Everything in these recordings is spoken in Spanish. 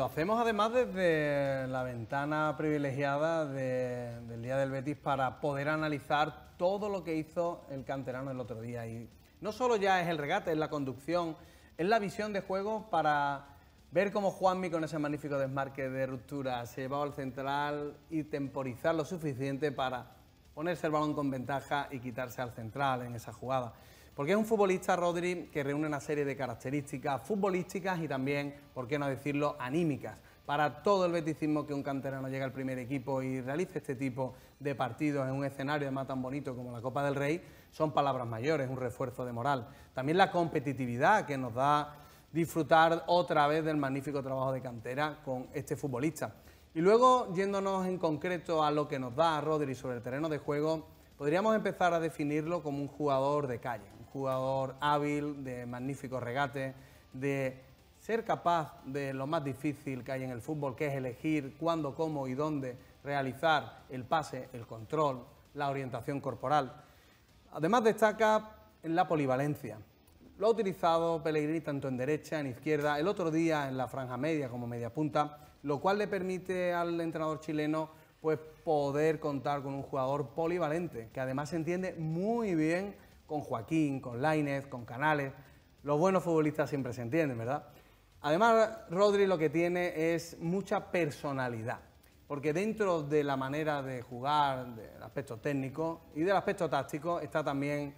lo hacemos además desde la ventana privilegiada del Día del Betis para poder analizar todo lo que hizo el canterano el otro día. Y no solo ya es el regate, es la conducción, es la visión de juego para ver cómo Juanmi con ese magnífico desmarque de ruptura se llevaba al central y temporizar lo suficiente para ponerse el balón con ventaja y quitarse al central en esa jugada. Porque es un futbolista, Rodri, que reúne una serie de características futbolísticas y también, por qué no decirlo, anímicas. Para todo el beticismo que un canterano llega al primer equipo y realice este tipo de partidos en un escenario además tan bonito como la Copa del Rey, son palabras mayores, un refuerzo de moral. También la competitividad que nos da disfrutar otra vez del magnífico trabajo de cantera con este futbolista. Y luego, yéndonos en concreto a lo que nos da Rodri sobre el terreno de juego, podríamos empezar a definirlo como un jugador de calle, jugador hábil, de magnífico regate, de ser capaz de lo más difícil que hay en el fútbol, que es elegir cuándo, cómo y dónde realizar el pase, el control, la orientación corporal. Además destaca la polivalencia. Lo ha utilizado Pellegrini tanto en derecha, en izquierda, el otro día en la franja media como media punta, lo cual le permite al entrenador chileno pues, poder contar con un jugador polivalente, que además entiende muy bien con Joaquín, con Lainez, con Canales. Los buenos futbolistas siempre se entienden, ¿verdad? Además, Rodri lo que tiene es mucha personalidad, porque dentro de la manera de jugar, del aspecto técnico y del aspecto táctico, está también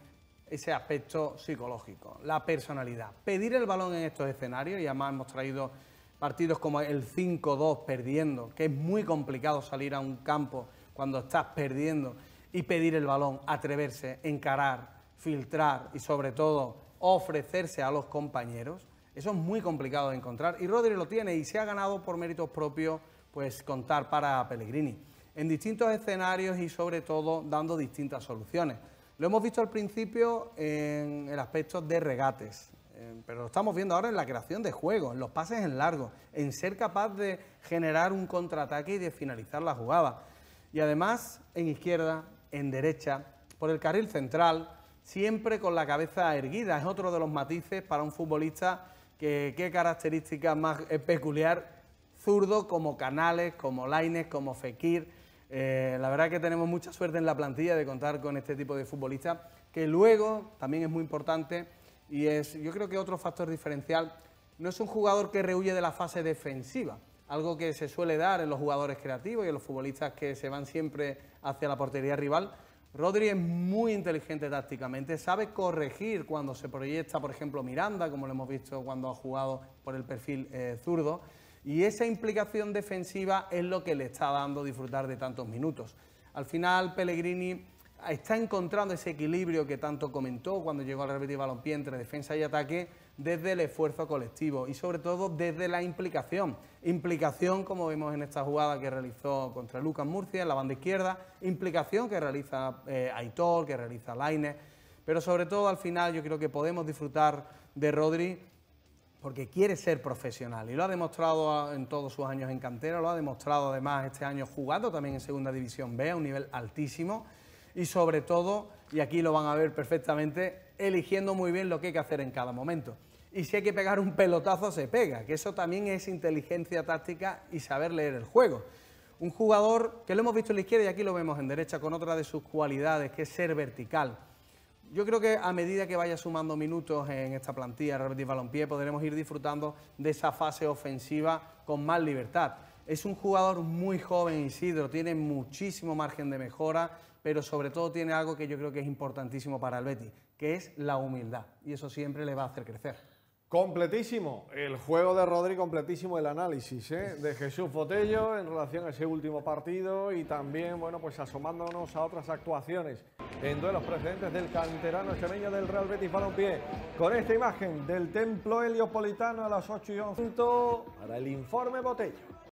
ese aspecto psicológico, la personalidad. Pedir el balón en estos escenarios, y además hemos traído partidos como el 5-2 perdiendo, que es muy complicado salir a un campo cuando estás perdiendo y pedir el balón, atreverse, encarar, filtrar y sobre todo ofrecerse a los compañeros. Eso es muy complicado de encontrar y Rodri lo tiene y se ha ganado por méritos propios pues contar para Pellegrini en distintos escenarios y sobre todo dando distintas soluciones. Lo hemos visto al principio en el aspecto de regates, eh, pero lo estamos viendo ahora en la creación de juego, en los pases en largo, en ser capaz de generar un contraataque y de finalizar la jugada. Y además en izquierda, en derecha, por el carril central, siempre con la cabeza erguida. Es otro de los matices para un futbolista que qué característica más eh, peculiar, zurdo como Canales, como Laines, como Fekir. Eh, la verdad que tenemos mucha suerte en la plantilla de contar con este tipo de futbolistas, que luego también es muy importante y es, yo creo que otro factor diferencial, no es un jugador que rehuye de la fase defensiva, algo que se suele dar en los jugadores creativos y en los futbolistas que se van siempre hacia la portería rival, Rodri es muy inteligente tácticamente, sabe corregir cuando se proyecta, por ejemplo, Miranda, como lo hemos visto cuando ha jugado por el perfil eh, zurdo, y esa implicación defensiva es lo que le está dando disfrutar de tantos minutos. Al final, Pellegrini está encontrando ese equilibrio que tanto comentó cuando llegó al Real Balompié entre defensa y ataque desde el esfuerzo colectivo y sobre todo desde la implicación. Implicación como vemos en esta jugada que realizó contra Lucas Murcia en la banda izquierda, implicación que realiza eh, Aitor, que realiza Lainez, pero sobre todo al final yo creo que podemos disfrutar de Rodri porque quiere ser profesional y lo ha demostrado ah, en todos sus años en cantera, lo ha demostrado además este año jugando también en Segunda División B a un nivel altísimo y sobre todo, y aquí lo van a ver perfectamente, eligiendo muy bien lo que hay que hacer en cada momento. Y si hay que pegar un pelotazo, se pega, que eso también es inteligencia táctica y saber leer el juego. Un jugador que lo hemos visto en la izquierda y aquí lo vemos en derecha con otra de sus cualidades, que es ser vertical. Yo creo que a medida que vaya sumando minutos en esta plantilla Real y Balompié podremos ir disfrutando de esa fase ofensiva con más libertad. Es un jugador muy joven Isidro, tiene muchísimo margen de mejora, pero sobre todo tiene algo que yo creo que es importantísimo para el Betis, que es la humildad, y eso siempre le va a hacer crecer. Completísimo, el juego de Rodri, completísimo el análisis ¿eh? de Jesús Botello en relación a ese último partido y también, bueno, pues asomándonos a otras actuaciones en los precedentes del canterano extremeño del Real Betis Balompié. Con esta imagen del templo heliopolitano a las 8 y 11 para el informe Botello.